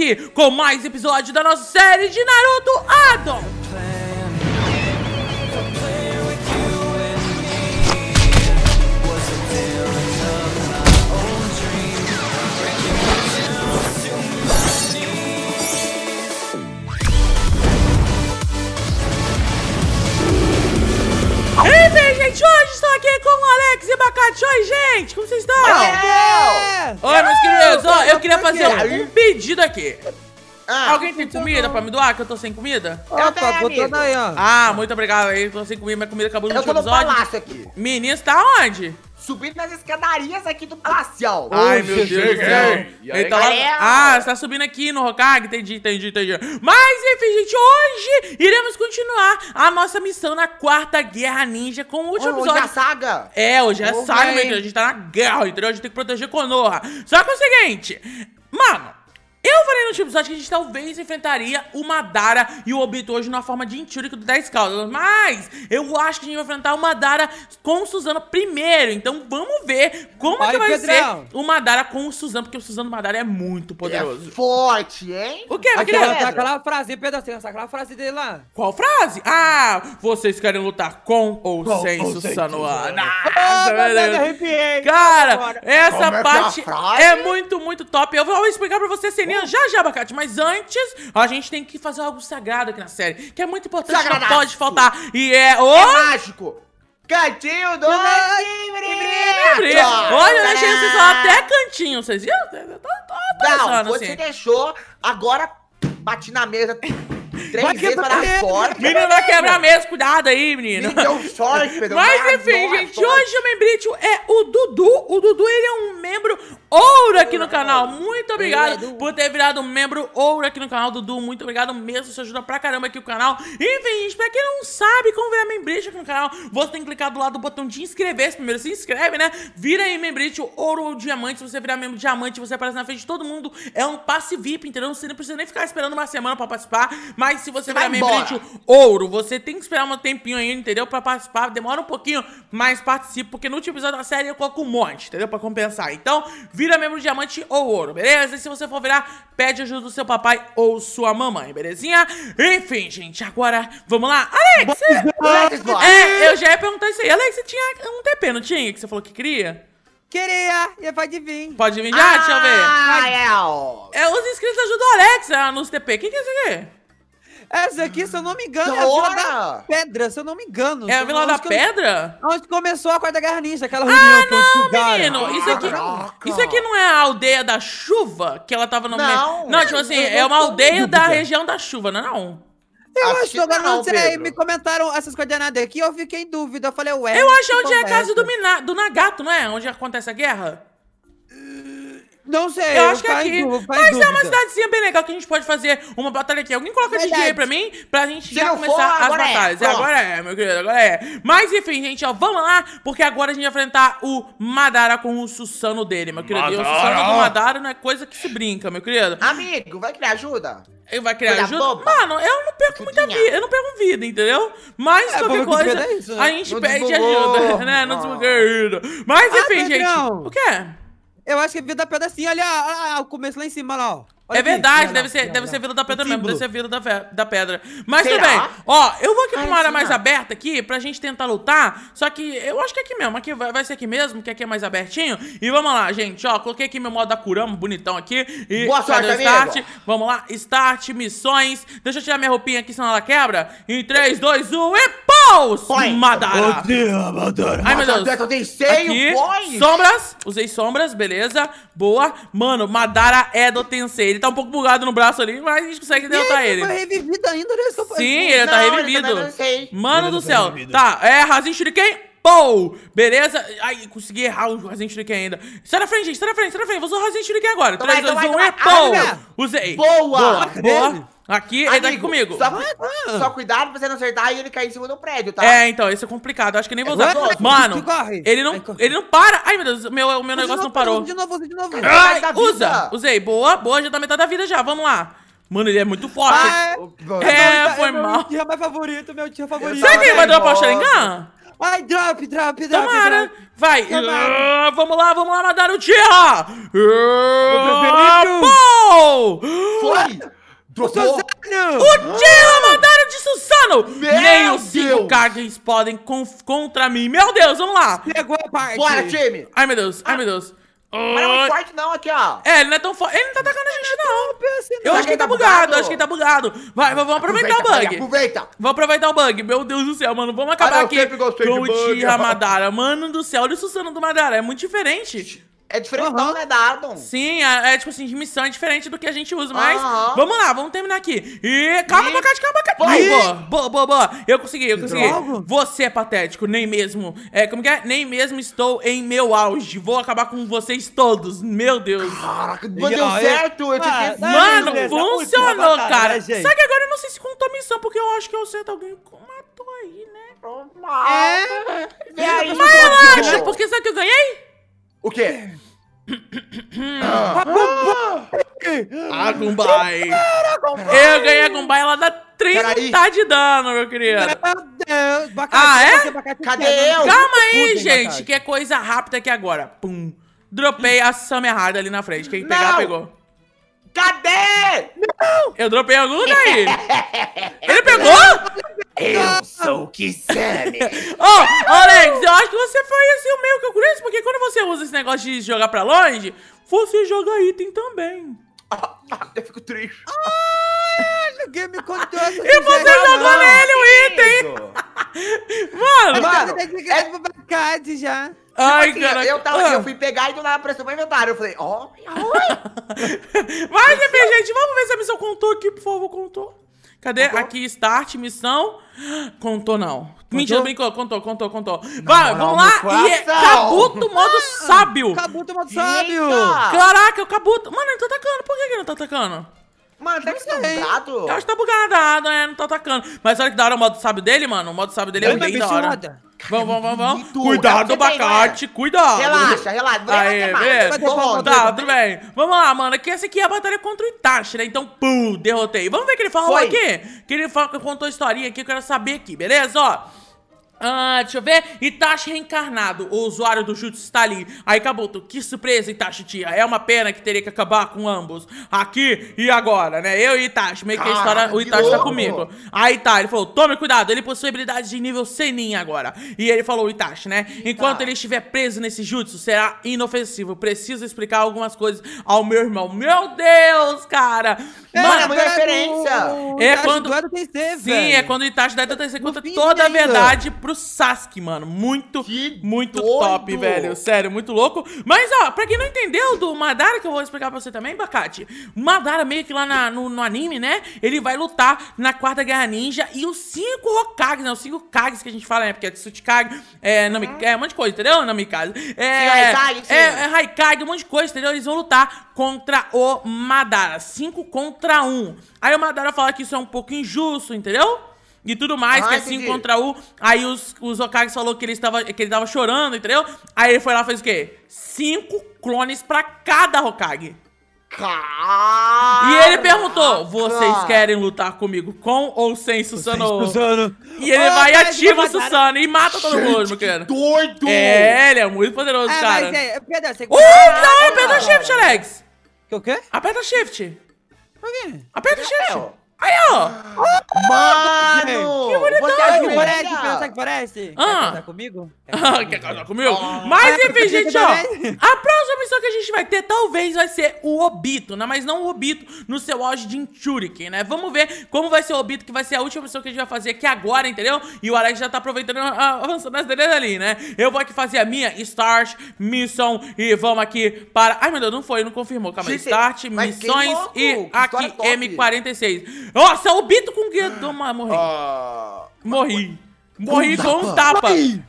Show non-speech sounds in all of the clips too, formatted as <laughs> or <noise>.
aqui com mais episódio da nossa série de Naruto Adam. Enfim, gente, hoje estou aqui com o Alex e Oi, gente, como vocês estão? É! Oi, queria fazer um pedido aqui. Ah, Alguém tem comida pra me doar? Que eu tô sem comida? Eu ah, botando aí, ó. Ah, muito obrigado aí. Tô sem comida, minha comida acabou no último episódio. Eu tô no palácio aqui. Menino, tá onde? Subindo nas escadarias aqui do Palacial. Ai, meu Deus do céu. Ele tá lá... Ah, você tá subindo aqui no Hokage? Entendi, entendi, entendi. Mas, enfim, gente, hoje iremos continuar a nossa missão na Quarta Guerra Ninja com o último oh, episódio. Hoje é saga. É, hoje é oh, saga, meu Deus. A gente tá na guerra, entendeu? A gente tem que proteger Konoha. Só que é o seguinte, mano... Eu falei no último episódio que a gente talvez enfrentaria o Madara e o Obito hoje na forma de Inchuric do 10 Causas. mas eu acho que a gente vai enfrentar o Madara com o Suzano primeiro, então vamos ver como é que vai Pedrão. ser o Madara com o Suzano, porque o Suzano Madara é muito é poderoso. É forte, hein? O que, aquela, tá aquela frase, pedacinho, tá aquela frase dele lá. Qual frase? Ah, vocês querem lutar com ou com sem ou Susano? Ah, arrepiei. Cara, essa é é parte é, é muito, muito top. Eu vou explicar pra vocês, assim, Meninas, já já, abacate, mas antes a gente tem que fazer algo sagrado aqui na série, que é muito importante, Sagradaço. não pode faltar. E é o... É mágico! Cantinho do Livre! É? Olha, né, eu deixei vocês falar ah. até cantinho, vocês viram? Tô, tô, tô não, você assim. deixou, agora bati na mesa... Três vai vezes dar sorte. Menino, vai quebrar mesmo. Cuidado aí, menino. Me deu sorte, Pedro. Mas enfim, gente. Sorte. Hoje o Membrítio é o Dudu. O Dudu, ele é um membro ouro aqui no canal. Muito obrigado por ter virado membro ouro aqui no canal, Dudu. Muito obrigado mesmo. Isso ajuda pra caramba aqui o canal. Enfim, gente, pra quem não sabe como virar membrite aqui no canal, você tem que clicar do lado do botão de inscrever-se. Primeiro se inscreve, né? Vira aí membrite ouro ou diamante. Se você virar membro diamante, você aparece na frente de todo mundo. É um passe VIP, entendeu? Você não precisa nem ficar esperando uma semana pra participar. Mas mas se você, você vai membro ouro, você tem que esperar um tempinho aí, entendeu? Pra participar. Demora um pouquinho, mas participe. Porque no último episódio da série eu coloco um monte, entendeu? Pra compensar. Então, vira membro diamante ou ouro, beleza? E se você for virar, pede ajuda do seu papai ou sua mamãe, belezinha? Enfim, gente, agora, vamos lá. Alex! É, é, eu já ia perguntar isso aí. Alex, você tinha um TP, não tinha? Que você falou que queria? Queria, e pode vir. Pode vir já? Ah, Deixa eu ver. Ah, é, os inscritos ajudam o Alex nos TP. O que, que é isso aqui? Essa aqui, se eu não me engano, da é a Vila da Pedra, se eu não me engano. É a Vila da Pedra? Eu, onde começou a Quarta Guerra Ninja, aquela ah, reunião ah, que eu estudaram. menino, isso aqui, isso aqui não é a aldeia da chuva que ela tava no Não, meio... não tipo assim, é uma aldeia da região da chuva, não é não? Eu acho, acho que agora não, não sei, Pedro. me comentaram essas coordenadas aqui, eu fiquei em dúvida, eu falei, ué... Eu acho onde é a casa do, Mina, do Nagato, não é? Onde acontece a guerra? Não sei. Eu acho que aqui. mas dúvida. é uma cidadezinha bem legal que a gente pode fazer uma batalha aqui. Alguém coloca Verdade. DJ pra mim, pra gente Se já começar for, as é. batalhas. É. agora é, meu querido, agora é. Mas enfim, gente, ó, vamos lá, porque agora a gente vai enfrentar o Madara com o Sussano dele, meu querido. Madara. E o Sussano do Madara não é coisa que se brinca, meu querido. Amigo, vai criar ajuda? Ele vai criar ajuda? Boba. Mano, eu não perco Tudinha. muita vida, eu não perco vida, entendeu? Mas é, qualquer coisa, é né? a gente não pede desbogou. ajuda, né? Não, não. desbugueira. Mas ah, enfim, ah, gente. O que é? Eu acho que ele devia dar pedra assim. Olha, o começo lá em cima, lá, ó. Olha é aqui. verdade, não, deve, não, ser, não, deve ser Vila da Pedra mesmo, deve ser Vila da, da Pedra. Mas Será? também, ó, eu vou aqui pra uma área mais aberta aqui, pra gente tentar lutar, só que eu acho que é aqui mesmo, aqui vai, vai ser aqui mesmo, que aqui é mais abertinho. E vamos lá, gente, ó, coloquei aqui meu modo da Kurama, bonitão aqui. E Boa sorte, start. Amigo. Vamos lá, start, missões. Deixa eu tirar minha roupinha aqui, senão ela quebra. Em 3, 2, 1 e POUS! Põe. Madara! Deus, Madara! Ai, meu Deus. Eu tenho seio, Sombras, usei sombras, beleza, boa. Mano, Madara é do Tensei, ele tá um pouco bugado no braço ali, mas a gente consegue derrotar ele. Ele tá revivido ainda, né? Sim, ele tá revivido. Tá Mano do tá céu. Tá, é Razin Shuriken. Pou! Beleza? Ai, consegui errar o Rasen Shuriken ainda. Sai da frente, gente. Sai da frente, sai da frente. Vou usar o Rasen Shuriken agora. 3, 2, 1 e Pou! Usei. Boa! Boa! Aqui, Amigo, ele tá aqui comigo. Só, só, cuidado pra você não acertar e ele cair em cima do prédio, tá? É, então, isso é complicado. Acho que nem vou usar. Ué, Mano, ele não, ele não para. Ai, meu Deus, meu, meu negócio novo, não parou. De novo, de novo. Ai, usa, usei. Boa, boa, já tá metade da vida já. Vamos lá. Mano, ele é muito forte. Ah, é, é, foi é mal. É meu tio mais favorito, meu tio é favorito. Será que ele vai dar pra Sharingan? Vai drop, drop, drop. Tomara. Drop. Vai. Tomara. Uh, vamos lá, vamos lá, mandar o tira. Uh, ah, Foi. Dropou. O Tila ah. mandaram de Susano! Meu Nem os cinco cards podem contra mim. Meu Deus, vamos lá! Pegou a parte! Bora, time! Ai, meu Deus, ai, meu Deus. Mas não é muito forte, não, aqui, ó. É, ele não é tão forte. Ele não tá atacando a gente, é assim, não. Eu acho que ele tá bugado, Eu acho que ele tá bugado. Vai, vamos aproveitar aproveita, o bug. Aproveita. Vamos aproveitar o bug. Meu Deus do céu, mano. Vamos ah, acabar ah, aqui com o Tira Madara. Mano do céu, olha o Susano do Madara. É muito diferente. É diferente, uhum. né, da Sim, é, é, tipo assim, de missão é diferente do que a gente usa, mas uhum. vamos lá, vamos terminar aqui. E calma, e... abacate, calma, abacate. Boa, boa, boa, boa. Eu consegui, eu consegui. Drogo. Você é patético, nem mesmo. É, como que é? Nem mesmo estou em meu auge. Vou acabar com vocês todos. Meu Deus. Caraca, mas deu certo, eu tinha ah, Mano, beleza, funcionou, batalha, cara. Né, Só que agora eu não sei se contou missão, porque eu acho que eu certo alguém matou aí, né? É. E aí, mas eu acho, porque sabe que eu ganhei? O quê? ah, ah. Gumbai! Eu ganhei a Gumbai, ela dá 30 de dano, meu querido. Deus, ah, é? Cadê eu? Calma aí, gente, que é coisa rápida aqui agora. Pum. Dropei a Sam errada ali na frente. Quem pegar, Não. pegou. Cadê? Não! Eu dropei em algum lugar aí. <laughs> Ele pegou? Eu ah! sou o Kisame! oh, <laughs> Alex, eu acho que você foi assim o meio conheço, porque quando você usa esse negócio de jogar pra longe, você joga item também. Ah, ah eu fico triste. Ah, ninguém me contou essa <laughs> E você jogou não, nele o item! <laughs> Mano! Mano, é... pro já. Tipo Ai, tipo assim, cara. Eu, tava, ah. eu fui pegar e do nada apareceu meu inventário. Eu falei, ó, oh, oi! Vai, minha gente, vamos ver se a missão contou aqui, por favor, contou. Cadê? Contou? Aqui, start, missão. Contou não. Contou? Mentira, brincou. Contou, contou, contou. Não, Vai, não, vamos lá. E é Cabuto ah, modo sábio. Cabuto modo sábio. Eita. Caraca, o Cabuto... Mano, ele tá atacando. Por que ele não tá atacando? Mano, deve ser tá bugado. Eu acho que tá bugado, ah, é, não tá atacando. Mas olha que da hora o modo sábio dele, mano. O modo sábio dele é, é bem tá da hora. Nada. É vamos, vamos, vamos. Cuidado, abacate, é. cuidado. Relaxa, relaxa. É Aê, beleza. Tá, tudo bem. Vamos lá, mano. Aqui, essa aqui é a batalha contra o Itachi, né? Então, pum, derrotei. Vamos ver o que ele falou Foi. aqui? Que ele falou, contou a historinha aqui, eu quero saber aqui, beleza? Ó. Ah, deixa eu ver. Itachi reencarnado. O usuário do Jutsu está ali. Aí acabou. Que surpresa, Itachi, tia. É uma pena que teria que acabar com ambos. Aqui e agora, né? Eu e Itachi. Meio que a história. O Itachi tá comigo. Aí tá, ele falou: tome cuidado. Ele possui habilidade de nível Senin agora. E ele falou: Itachi, né? Enquanto ele estiver preso nesse Jutsu, será inofensivo. Preciso explicar algumas coisas ao meu irmão. Meu Deus, cara! É, Mano, é uma referência. É quando. Sim, é quando o Itachi dá conta toda a verdade pro Sasuke, mano. Muito, que muito doido. top, velho. Sério, muito louco. Mas, ó, pra quem não entendeu do Madara, que eu vou explicar pra você também, Bacate. Madara, meio que lá na, no, no, anime, né? Ele vai lutar na Quarta Guerra Ninja e os cinco Hokages, né? Os cinco Kages que a gente fala, né? Porque é Tsuchikage, é, Nami, é um monte de coisa, entendeu? Namikaze. É, é Haikage, é, é, é Haikage, um monte de coisa, entendeu? Eles vão lutar contra o Madara. Cinco contra um. Aí o Madara fala que isso é um pouco injusto, entendeu? e tudo mais, ah, que é assim 5 contra 1. Um. Aí os, os Okage falou que ele, estava, que ele estava chorando, entendeu? Aí ele foi lá e fez o quê? 5 clones pra cada Hokage. Caraca. E ele perguntou: vocês querem lutar comigo com ou sem Susanoo? Susano. E ele oh, vai e ativa o Susano e mata todo mundo, meu querido. Doido! É, ele é muito poderoso, é, cara. Mas é, é, Pedro, você... Uh, não, Aperta é o shift, Alex! Que o quê? Aperta shift. Por quê? Aperta é, shift. Aí, ó! Mano! Que bonito! Sabe o que parece, Pedro? que parece? Ah. Quer casar comigo? Quer casar ah, comigo? Quer casar Ah. Mas enfim, gente, ó. A próxima missão que a gente vai ter talvez vai ser o Obito, né? Mas não o Obito no seu auge de Inchuriken, né? Vamos ver como vai ser o Obito, que vai ser a última missão que a gente vai fazer aqui agora, entendeu? E o Alex já tá aproveitando, avançando nas dele ali, né? Eu vou aqui fazer a minha Start missão e vamos aqui para... Ai, meu Deus, não foi, não confirmou. Calma aí. Start, Missões e aqui M46. Nossa, é o Obito com o Guedo, ah. morri. Ah. Morri. Morri com, um tapa.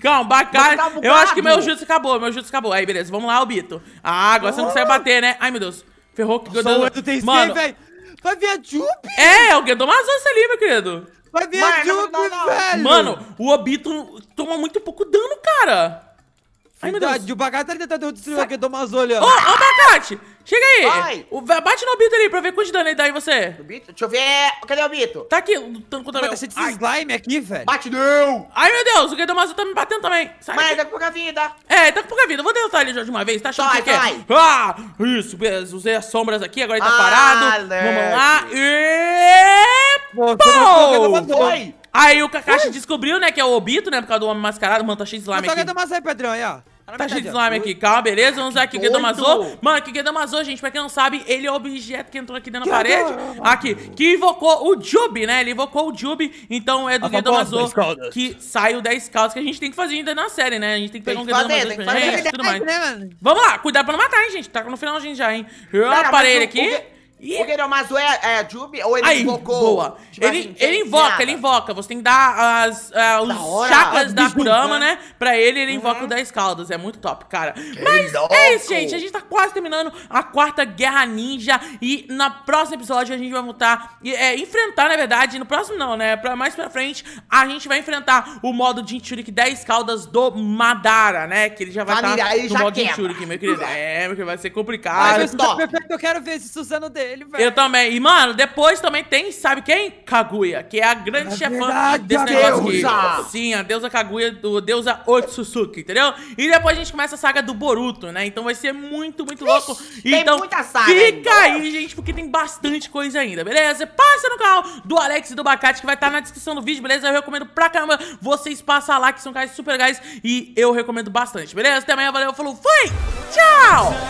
Calma, bacana. Tá eu acho que meu jutsu acabou, meu jutsu acabou. Aí, beleza, vamos lá, Obito. Ah, agora oh. você não consegue bater, né? Ai, meu Deus. Ferrou que Godão. Mano, velho. Vai vir a Jupe? É, é o Guedo Mazança ali, meu querido. Vai vir a Jupe, velho. Mano, o Obito toma muito pouco dano, cara. Ai, meu deus! o bagate tá tentando destruir aqui, eu tô mais olhando. Ô, ô, abacate! Chega aí! Vai! O, bate no bito ali pra ver quanto dano ele dá em você. bito? Deixa eu ver. Cadê o bito? Tá aqui, lutando contra o meu. Tá cheio de slime aqui, velho. Bate não! Ai, meu Deus, o Gedomazo tá me batendo também. Sai Mas tá com pouca vida. É, tá com pouca vida. Vou derrotar ele já de uma vez, tá achando sai, que sai. quer? Ah, isso, beleza. Usei as sombras aqui, agora ele tá ah, parado. Vamos lá. E... Pô! Foi! Aí o Kakashi Ui. descobriu, né, que é o Obito, né, por causa do Homem Mascarado. Mano, tá cheio de slime aqui. Mas aí, Pedrão, aí, ó. Tá cheio de slime aqui, calma, beleza? Vamos usar aqui o Mano, que o gente, pra quem não sabe, ele é o objeto que entrou aqui dentro da parede. Aqui, que invocou o Jubi, né? Ele invocou o Jubi, então é do Gedomazo que saiu 10 caldas que a gente tem que fazer ainda na série, né? A gente tem que pegar um Gedomazo pra gente, tudo mais. Né, Vamos lá, cuidado pra não matar, hein, gente? Tá no final gente já, hein? O aparelho aqui. E... O Hiromazu é, é Jubi ou ele Aí, invocou? Boa. Tipo assim, ele, ele invoca, ele invoca. Você tem que dar as, uh, os é da chakras da Kurama, né? Pra ele, ele invoca uhum. o 10 caudas. É muito top, cara. Que Mas louco. é isso, gente. A gente tá quase terminando a quarta Guerra Ninja. E na próximo episódio a gente vai voltar e, é, enfrentar, na verdade. No próximo não, né? Pra, mais pra frente, a gente vai enfrentar o modo Jinchuriki 10 caldas do Madara, né? Que ele já vai estar tá no já modo quebra. meu querido. É, porque vai ser complicado. Mas, mas, eu quero ver esse Suzano dele dele, velho. Eu também. E, mano, depois também tem, sabe quem? Kaguya, que é a grande é chefã desse negócio deusa. aqui. Sim, a deusa Kaguya, do deusa Otsutsuki, entendeu? E depois a gente começa a saga do Boruto, né? Então vai ser muito, muito Ixi, louco. Tem então, muita saga. Fica ainda. aí, gente, porque tem bastante coisa ainda, beleza? Passa no canal do Alex e do Bacate, que vai estar tá na descrição do vídeo, beleza? Eu recomendo pra caramba vocês passar lá, que são caras super legais. E eu recomendo bastante, beleza? Até amanhã, valeu, falou, fui! Tchau!